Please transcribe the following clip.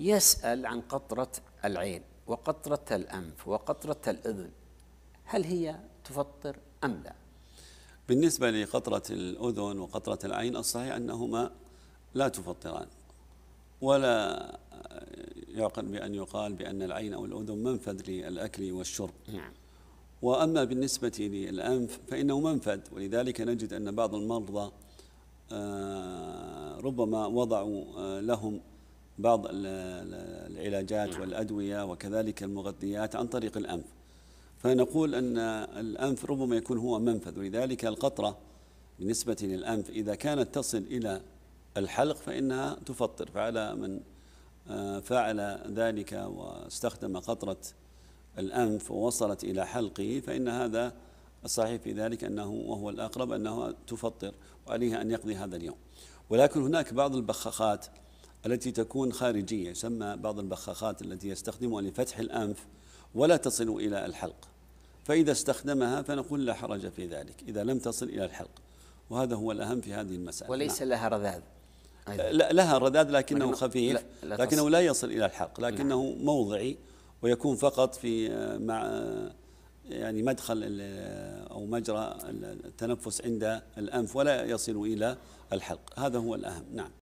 يسأل عن قطرة العين وقطرة الأنف وقطرة الأذن هل هي تفطر أم لا بالنسبة لقطرة الأذن وقطرة العين الصحيح أنهما لا تفطران ولا يعقل بأن يقال بأن العين أو الأذن منفذ للأكل والشرب نعم. وأما بالنسبة للأنف فإنه منفذ ولذلك نجد أن بعض المرضى آه، ربما وضعوا آه، لهم بعض العلاجات نعم. والأدوية وكذلك المغذيات عن طريق الأنف فنقول أن الأنف ربما يكون هو منفذ ولذلك القطرة بالنسبة للأنف إذا كانت تصل إلى الحلق فإنها تفطر فعلى من آه، فعل ذلك واستخدم قطرة الأنف ووصلت إلى حلقه فإن هذا الصحيح في ذلك أنه وهو الأقرب أنه تفطر وعليه أن يقضي هذا اليوم ولكن هناك بعض البخاخات التي تكون خارجية يسمى بعض البخاخات التي يستخدمها لفتح الأنف ولا تصل إلى الحلق فإذا استخدمها فنقول لا حرج في ذلك إذا لم تصل إلى الحلق وهذا هو الأهم في هذه المسألة وليس نعم. لها رذاذ أيضا. لا لها رذاذ لكنه خفيف لا لكنه لا يصل إلى الحلق نعم. لكنه لا. موضعي ويكون فقط في آه، مع آه، يعني مدخل آه، أو مجرى التنفس عند الأنف ولا يصل إلى الحلق هذا هو الأهم نعم